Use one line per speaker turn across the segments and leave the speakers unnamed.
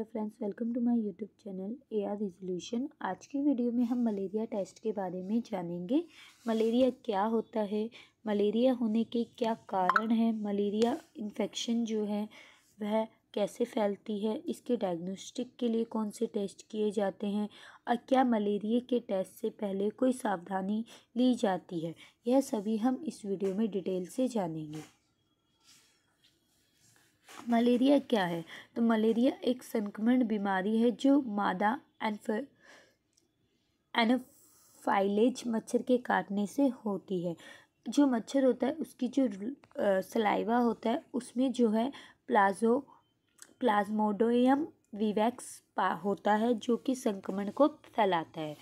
hello friends welcome to my YouTube channel A R resolution आज की video में हम मलेरिया टेस्ट के बारे में जानेंगे मलेरिया क्या होता है मलेरिया होने के क्या कारण हैं मलेरिया इन्फेक्शन जो है वह कैसे फैलती है इसके डायग्नोस्टिक के लिए कौन से टेस्ट किए जाते हैं और क्या मलेरिया के टेस्ट से पहले कोई सावधानी ली जाती है यह सभी हम इस वीडियो में डिटेल से जानेंगे मलेरिया क्या है तो मलेरिया एक संक्रमण बीमारी है जो मादा एनफाइलेज मच्छर के काटने से होती है जो मच्छर होता है उसकी जो सलाइवा होता है उसमें जो है प्लाजो प्लाज्मोडोयम विवैक्स होता है जो कि संक्रमण को फैलाता है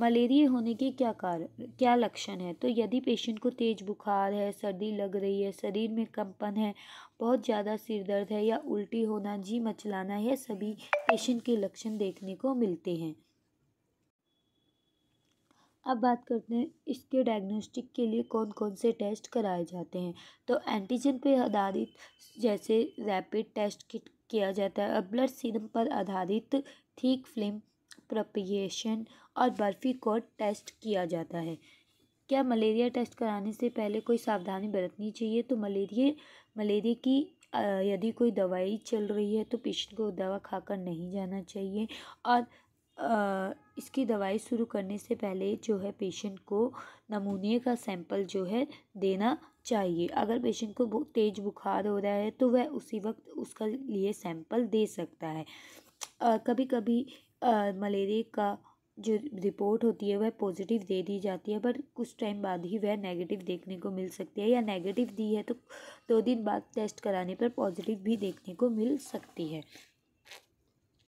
मलेरिया होने के क्या कारण क्या लक्षण है तो यदि पेशेंट को तेज बुखार है सर्दी लग रही है शरीर में कंपन है बहुत ज़्यादा सिर दर्द है या उल्टी होना जी मचलाना यह सभी पेशेंट के लक्षण देखने को मिलते हैं अब बात करते हैं इसके डायग्नोस्टिक के लिए कौन कौन से टेस्ट कराए जाते हैं तो एंटीजन पर आधारित जैसे रैपिड टेस्ट किट किया जाता है और ब्लड सीरम पर आधारित थीक फ्लेम प्रपियेशन और बर्फी को टेस्ट किया जाता है क्या मलेरिया टेस्ट कराने से पहले कोई सावधानी बरतनी चाहिए तो मलेरिया मलेरिया की यदि कोई दवाई चल रही है तो पेशेंट को दवा खाकर नहीं जाना चाहिए और इसकी दवाई शुरू करने से पहले जो है पेशेंट को नमूने का सैंपल जो है देना चाहिए अगर पेशेंट को तेज़ बुखार हो रहा है तो वह उसी वक्त उसका लिए सैंपल दे सकता है आ, कभी कभी मलेरिया का जो रिपोर्ट होती है वह पॉजिटिव दे दी जाती है बट कुछ टाइम बाद ही वह नेगेटिव देखने को मिल सकती है या नेगेटिव दी है तो दो दिन बाद टेस्ट कराने पर पॉजिटिव भी देखने को मिल सकती है